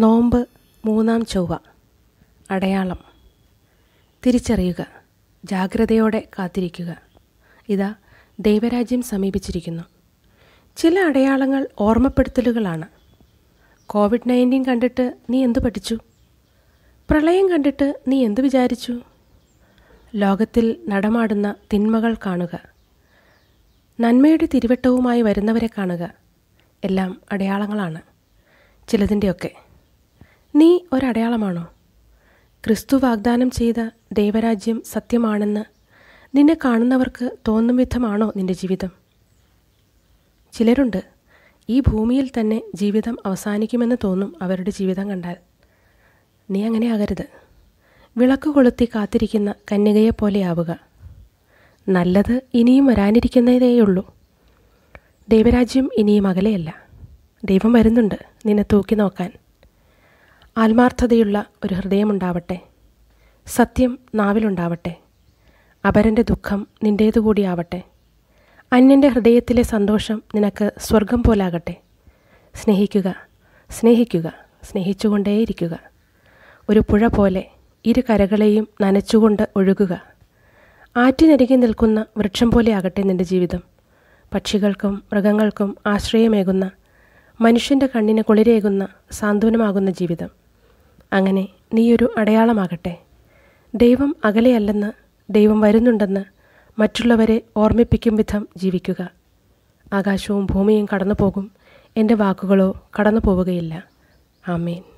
നോമ്പ് മൂന്നാം ചൊവ്വ അടയാളം തിരിച്ചറിയുക ജാഗ്രതയോടെ കാത്തിരിക്കുക ഇതാ ദൈവരാജ്യം സമീപിച്ചിരിക്കുന്നു ചില അടയാളങ്ങൾ ഓർമ്മപ്പെടുത്തലുകളാണ് കോവിഡ് നയൻറ്റീൻ കണ്ടിട്ട് നീ എന്തു പഠിച്ചു പ്രളയം കണ്ടിട്ട് നീ എന്തു വിചാരിച്ചു ലോകത്തിൽ നടമാടുന്ന തിന്മകൾ കാണുക നന്മയുടെ തിരുവട്ടവുമായി വരുന്നവരെ കാണുക എല്ലാം അടയാളങ്ങളാണ് ചിലതിൻ്റെയൊക്കെ നീ ഒരടയാളമാണോ ക്രിസ്തു വാഗ്ദാനം ചെയ്ത ദൈവരാജ്യം സത്യമാണെന്ന് നിന്നെ കാണുന്നവർക്ക് തോന്നും വിധമാണോ നിന്റെ ജീവിതം ചിലരുണ്ട് ഈ ഭൂമിയിൽ തന്നെ ജീവിതം അവസാനിക്കുമെന്ന് തോന്നും അവരുടെ ജീവിതം കണ്ടാൽ നീ അങ്ങനെ ആകരുത് വിളക്ക് കൊളുത്തി കാത്തിരിക്കുന്ന കന്യകയെപ്പോലെയാവുക നല്ലത് ഇനിയും വരാനിരിക്കുന്നതേയുള്ളൂ ദൈവരാജ്യം ഇനിയും അകലെയല്ല ദൈവം വരുന്നുണ്ട് നിന്നെ തൂക്കി നോക്കാൻ ആത്മാർത്ഥതയുള്ള ഒരു ഹൃദയമുണ്ടാവട്ടെ സത്യം നാവിലുണ്ടാവട്ടെ അപരൻ്റെ ദുഃഖം നിൻ്റേതുകൂടിയാവട്ടെ അന്യൻ്റെ ഹൃദയത്തിലെ സന്തോഷം നിനക്ക് സ്വർഗം പോലാകട്ടെ സ്നേഹിക്കുക സ്നേഹിക്കുക സ്നേഹിച്ചുകൊണ്ടേയിരിക്കുക ഒരു പുഴ പോലെ ഇരു കരകളെയും നനച്ചുകൊണ്ട് ഒഴുകുക ആറ്റിനരികെ നിൽക്കുന്ന വൃക്ഷം പോലെയാകട്ടെ നിൻ്റെ ജീവിതം പക്ഷികൾക്കും മൃഗങ്ങൾക്കും ആശ്രയമേകുന്ന മനുഷ്യൻ്റെ കണ്ണിന് കുളിരേകുന്ന സാന്ത്വനമാകുന്ന ജീവിതം അങ്ങനെ നീയൊരു അടയാളമാകട്ടെ ദൈവം അകലെയല്ലെന്ന് ദൈവം വരുന്നുണ്ടെന്ന് മറ്റുള്ളവരെ ഓർമ്മിപ്പിക്കും വിധം ജീവിക്കുക ആകാശവും ഭൂമിയും കടന്നു പോകും എൻ്റെ വാക്കുകളോ കടന്നു പോവുകയില്ല ആമേൻ